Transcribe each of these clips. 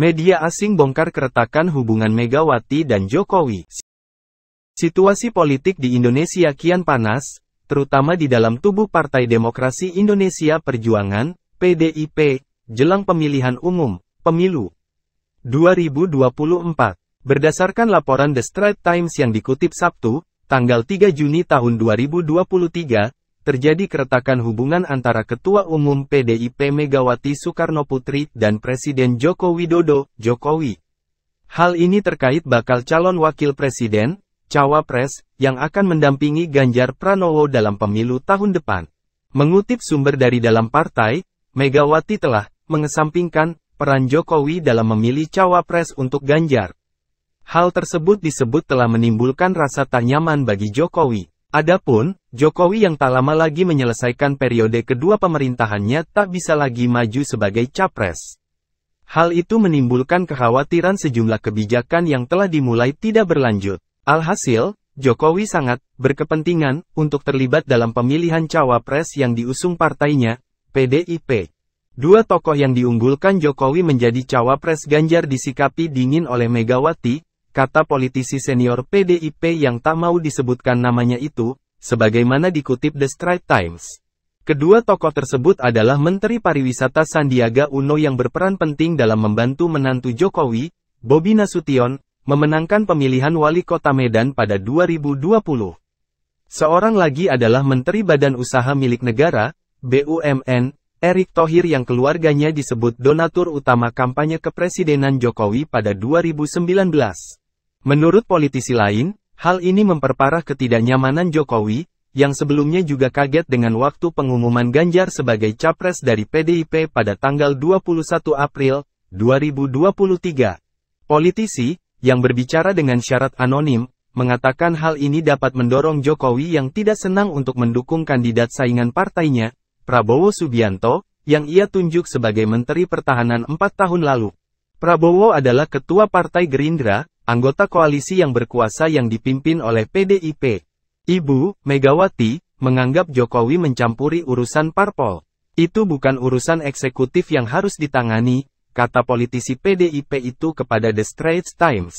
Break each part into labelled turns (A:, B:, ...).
A: Media asing bongkar keretakan hubungan Megawati dan Jokowi. Situasi politik di Indonesia kian panas, terutama di dalam tubuh Partai Demokrasi Indonesia Perjuangan, PDIP, jelang pemilihan umum, pemilu 2024. Berdasarkan laporan The Straits Times yang dikutip Sabtu, tanggal 3 Juni tahun 2023, terjadi keretakan hubungan antara Ketua Umum PDIP Megawati Soekarno Putri dan Presiden Joko Widodo, Jokowi. Hal ini terkait bakal calon wakil presiden, cawapres, yang akan mendampingi Ganjar Pranowo dalam pemilu tahun depan. Mengutip sumber dari dalam partai, Megawati telah mengesampingkan peran Jokowi dalam memilih cawapres untuk Ganjar. Hal tersebut disebut telah menimbulkan rasa tak nyaman bagi Jokowi. Adapun, Jokowi yang tak lama lagi menyelesaikan periode kedua pemerintahannya tak bisa lagi maju sebagai capres. Hal itu menimbulkan kekhawatiran sejumlah kebijakan yang telah dimulai tidak berlanjut. Alhasil, Jokowi sangat berkepentingan untuk terlibat dalam pemilihan cawapres yang diusung partainya, PDIP. Dua tokoh yang diunggulkan Jokowi menjadi cawapres Ganjar disikapi dingin oleh Megawati, kata politisi senior PDIP yang tak mau disebutkan namanya itu, sebagaimana dikutip The Straits Times. Kedua tokoh tersebut adalah Menteri Pariwisata Sandiaga Uno yang berperan penting dalam membantu menantu Jokowi, Bobi Nasution, memenangkan pemilihan wali kota Medan pada 2020. Seorang lagi adalah Menteri Badan Usaha Milik Negara, BUMN, Erick Thohir yang keluarganya disebut donatur utama kampanye kepresidenan Jokowi pada 2019. Menurut politisi lain, hal ini memperparah ketidaknyamanan Jokowi, yang sebelumnya juga kaget dengan waktu pengumuman Ganjar sebagai capres dari PDIP pada tanggal 21 April 2023. Politisi, yang berbicara dengan syarat anonim, mengatakan hal ini dapat mendorong Jokowi yang tidak senang untuk mendukung kandidat saingan partainya, Prabowo Subianto, yang ia tunjuk sebagai Menteri Pertahanan empat tahun lalu. Prabowo adalah Ketua Partai Gerindra, anggota koalisi yang berkuasa yang dipimpin oleh PDIP. Ibu, Megawati, menganggap Jokowi mencampuri urusan parpol. Itu bukan urusan eksekutif yang harus ditangani, kata politisi PDIP itu kepada The Straits Times.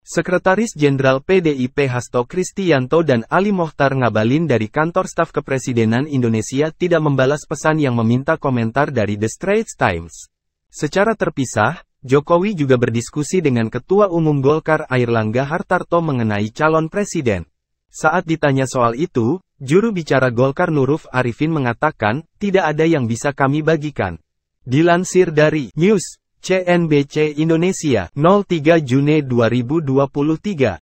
A: Sekretaris Jenderal PDIP Hasto Kristianto dan Ali Mohtar Ngabalin dari kantor staf kepresidenan Indonesia tidak membalas pesan yang meminta komentar dari The Straits Times. Secara terpisah, Jokowi juga berdiskusi dengan Ketua Umum Golkar Air Langga Hartarto mengenai calon presiden. Saat ditanya soal itu, juru bicara Golkar Nuruf Arifin mengatakan, tidak ada yang bisa kami bagikan. Dilansir dari News, CNBC Indonesia, 03 Juni 2023.